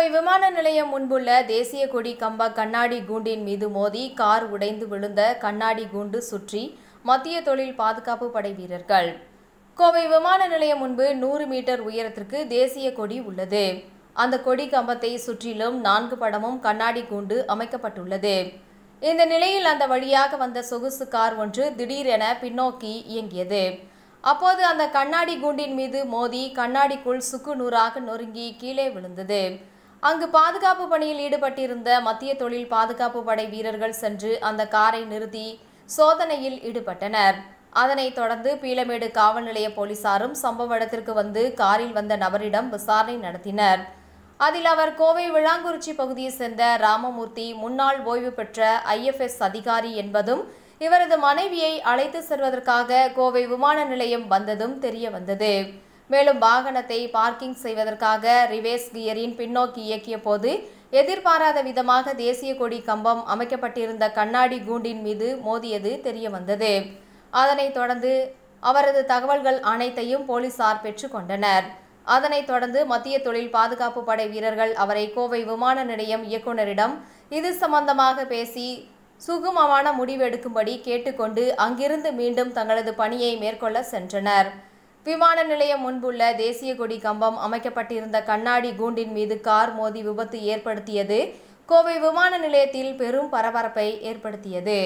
கோவை விமான நிலையம் முன்புள்ள தேசிய கொடி கம்பா கண்ணாடி கூண்டின் மீது மோதி கார் உடைந்து விழுந்த கண்ணாடி கூண்டு சுற்றி மத்திய தொழில் பாதுகாப்பு படை வீரர்கள் கோவை விமான நிலையம் முன்பு நூறு மீட்டர் உயரத்திற்கு தேசிய கொடி உள்ளது அந்த கொடி கம்பத்தை சுற்றிலும் நான்கு படமும் கண்ணாடி கூண்டு அமைக்கப்பட்டுள்ளது இந்த நிலையில் அந்த வழியாக வந்த சொகுசு கார் ஒன்று திடீரென பின்னோக்கி இயங்கியது அப்போது அந்த கண்ணாடி கூண்டின் மீது மோதி கண்ணாடிக்குள் சுக்கு நூறாக நொறுங்கி கீழே விழுந்தது அங்கு பாதுகாப்பு பணியில் ஈடுபட்டிருந்த மத்திய தொழில் பாதுகாப்பு படை வீரர்கள் சென்று அந்த காரை நிறுத்தி சோதனையில் ஈடுபட்டனர் அதனைத் தொடர்ந்து பீலமேடு காவல் நிலைய போலீசாரும் சம்பவ இடத்திற்கு வந்து காரில் வந்த நபரிடம் விசாரணை நடத்தினர் அதில் அவர் கோவை விளாங்குறிச்சி பகுதியைச் சேர்ந்த ராமமூர்த்தி முன்னாள் ஓய்வு பெற்ற ஐஎஃப்எஸ் அதிகாரி என்பதும் இவரது மனைவியை அழைத்து செல்வதற்காக கோவை விமான நிலையம் வந்ததும் தெரிய வந்தது மேலும் வாகனத்தை பார்க்கிங் செய்வதற்காக ரிவேஸ் கியரின் பின்னோக்கி இயக்கிய போது எதிர்பாராத விதமாக தேசிய கொடி கம்பம் அமைக்கப்பட்டிருந்த கண்ணாடி கூண்டின் மீது மோதியது தெரியவந்தது அதனைத் தொடர்ந்து அவரது தகவல்கள் அனைத்தையும் போலீசார் பெற்றுக்கொண்டனர் அதனைத் தொடர்ந்து மத்திய தொழில் பாதுகாப்பு படை வீரர்கள் அவரை கோவை விமான நிலையம் இயக்குநரிடம் இது சம்பந்தமாக பேசி சுகுமமான முடிவெடுக்கும்படி கேட்டுக்கொண்டு அங்கிருந்து மீண்டும் தங்களது பணியை மேற்கொள்ள சென்றனர் விமான நிலையம் முன்புள்ள தேசிய கொடி கம்பம் அமைக்கப்பட்டிருந்த கண்ணாடி கூண்டின் மீது கார் மோதி விபத்து ஏற்படுத்தியது கோவை விமான நிலையத்தில் பெரும் பரபரப்பை ஏற்படுத்தியது